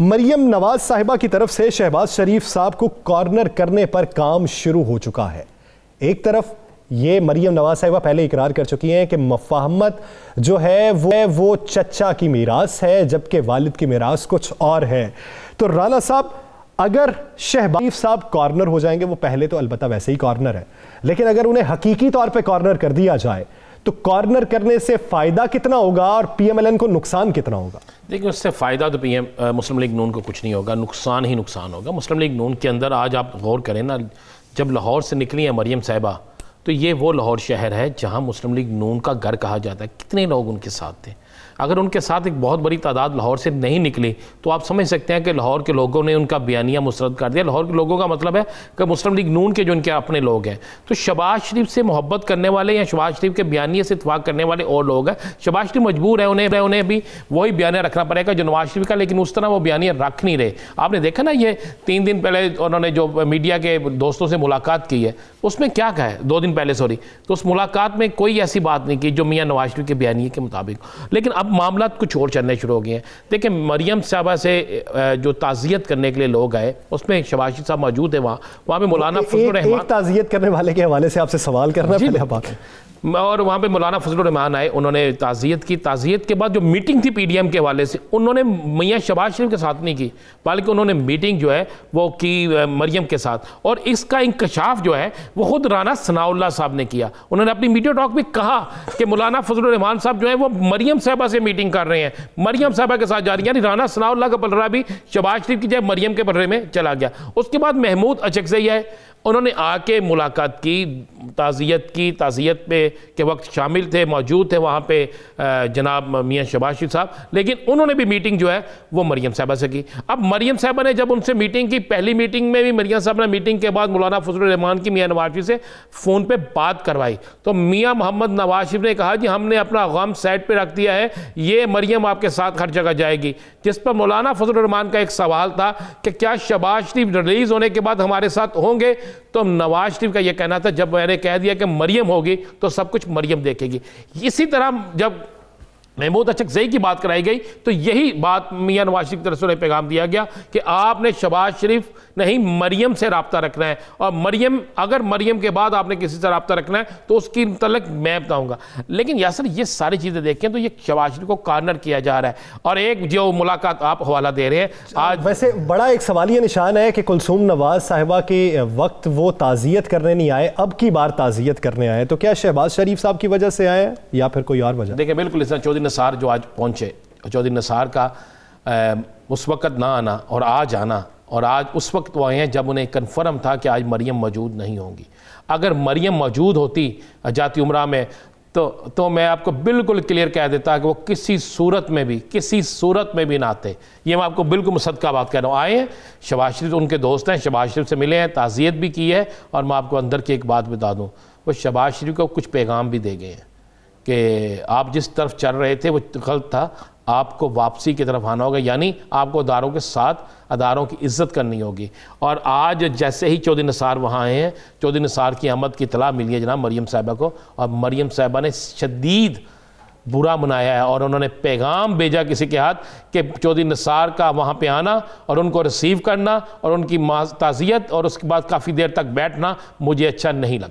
मरियम नवाज साहिबा की तरफ से शहबाज शरीफ साहब को कॉर्नर करने पर काम शुरू हो चुका है एक तरफ ये मरियम नवाज साहिबा पहले इकरार कर चुकी हैं कि मफाहमत जो है वो वो चचा की मीरास है जबकि वालिद की मीरास कुछ और है तो राना साहब अगर शहबाज साहब कॉर्नर हो जाएंगे वो पहले तो अलबत्ता वैसे ही कॉर्नर है लेकिन अगर उन्हें हकीकी तौर पर कॉर्नर कर दिया जाए तो कॉर्नर करने से फ़ायदा कितना होगा और पीएमएलएन को नुकसान कितना होगा देखिए उससे फ़ायदा तो पीएम मुस्लिम लीग नून को कुछ नहीं होगा नुकसान ही नुकसान होगा मुस्लिम लीग नून के अंदर आज आप गौर करें ना जब लाहौर से निकली है मरीम साहिबा तो ये वो लाहौर शहर है जहाँ मुस्लिम लीग नून का घर कहा जाता है कितने लोग उनके साथ थे अगर उनके साथ एक बहुत बड़ी तादाद लाहौर से नहीं निकली तो आप समझ सकते हैं कि लाहौर के लोगों ने उनका बयानिया मुस्रद कर दिया लाहौर के लोगों का मतलब है कि मुस्लिम लीग नून के जो उनके अपने लोग हैं तो शबाज शरीफ से मोहब्बत करने वाले या शबाज शरीफ के बयानिए से इतफाक़ करने वाले और लोग हैं शबाज शरीफ मजबूर है उन्हें उन्हें भी वही बयानिया रखना पड़ेगा जो नवाज शरीफ का लेकिन उस तरह वो बयानिया रख नहीं रहे आपने देखा ना ये तीन दिन पहले उन्होंने जो मीडिया के दोस्तों से मुलाकात की है उसमें क्या कहा है दो दिन पहले सॉरी तो उस मुलाकात में कोई ऐसी बात नहीं की जो मियाँ नवाज शरीफ के बयानिए के मुताबिक लेकिन लेकिन अब मामला कुछ और चलने शुरू हो गए हैं देखिए मरियम साहबा से जो ताज़ियत करने के लिए लोग आए उसमें शबाशी साहब मौजूद है वहाँ वहाँ पर मौलाना फजल ताज़ियत करने वाले के हवाले से आपसे सवाल करना पहले बात और वहाँ पे मौलाना फजलरहमान आए उन्होंने ताज़ियत की ताज़ियत के बाद जो मीटिंग थी पीडीएम के हवाले से उन्होंने मियाँ शबाज शरीफ के साथ नहीं की बल्कि उन्होंने मीटिंग जो है वो की मरियम के साथ और इसका इंकशाफ जो है वो खुद राना सनाउल्ला साहब ने किया उन्होंने अपनी मीडिया टॉक में कहा कि मौलाना फजलरहमान साहब जो है वो मरियम साहब साहबा से मीटिंग कर रहे हैं मरियम साहबा के साथ जा रही है राना सनाउल्ला का पलरा भी शबाज शरीफ की जगह मरियम के पलरे में चला गया उसके बाद महमूद अचकजई आए उन्होंने आके मुलाकात की ताज़ियत की ताज़ियत पे के वक्त शामिल थे मौजूद थे वहाँ पे जनाब मियाँ शबाज शरीफ साहब लेकिन उन्होंने भी मीटिंग जो है वो मरियम साहबा से की अब मरियम साहबा ने जब उनसे मीटिंग की पहली मीटिंग में भी मरियम साहब ने मीटिंग के बाद मौलाना फजल रहमान की मियाँ नवाज शरीफ से फ़ोन पर बात करवाई तो मियाँ मोहम्मद नवाज शरीफ ने कहा कि हमने अपना गम साइड पर रख दिया है ये मरियम आपके साथ हर जगह जाएगी जिस पर मौलाना फजलरहमान का एक सवाल था कि क्या शबाज शरीफ रिलीज़ होने के बाद हमारे साथ होंगे तो नवाज शरीफ का यह कहना था जब मैंने कह दिया कि मरियम होगी तो सब कुछ मरियम देखेगी इसी तरह जब महमूद अशकजई की बात कराई गई तो यही बात मियाँ नवाज शरीफ की तरफ से उन्हें पैगाम दिया गया कि आपने शबाज शरीफ नहीं मरियम से रबता रखना है और मरियम अगर मरियम के बाद आपने किसी से रबता रखना है तो उसकी मतलब मैं बताऊँगा लेकिन यासर ये सारी चीज़ें देखें तो ये शबाज शरीफ को कॉर्नर किया जा रहा है और एक जो मुलाकात आप हवाला दे रहे हैं आज हाँ, वैसे बड़ा एक सवाल यह निशान है कि कुलसूम नवाज साहिबा के वक्त वो ताज़ियत करने नहीं आए अब की बार ताज़ियत करने आए तो क्या शहबाज शरीफ साहब की वजह से आए या फिर कोई और वजह देखिए बिल्कुल इस चौधरी नसार जो आज पहुँचे चौधरी नसार का आ, उस वक़्त ना आना और आज आना और आज उस वक्त वो आए हैं जब उन्हें कन्फर्म था कि आज मरियम मौजूद नहीं होंगी अगर मरियम मौजूद होती जाती उम्र में तो तो मैं आपको बिल्कुल क्लियर कह देता कि वो किसी सूरत में भी किसी सूरत में भी ना आते ये मैं आपको बिल्कुल मुसदका बात कह रहा हूँ आए हैं शबाज शरीफ उनके दोस्त हैं शबाज शरीफ से मिले हैं ताज़ियत भी की है और मैं आपको अंदर की एक बात बता दूँ वो शबाज शरीफ को कुछ पैगाम भी दे गए हैं कि आप जिस तरफ चल रहे थे वो गलत था आपको वापसी की तरफ आना होगा यानी आपको अदारों के साथ अदारों की इज्जत करनी होगी और आज जैसे ही चौधरी निसार वहाँ आए हैं चौधरी निसार की आमद की तलाह मिली है जनाब मरीम साहबा को और मरीम साहबा ने शदीद बुरा मनाया है और उन्होंने पैगाम भेजा किसी के हाथ कि चौधरी निसार का वहाँ पे आना और उनको रिसीव करना और उनकी ताज़ियत और उसके बाद काफ़ी देर तक बैठना मुझे अच्छा नहीं लगा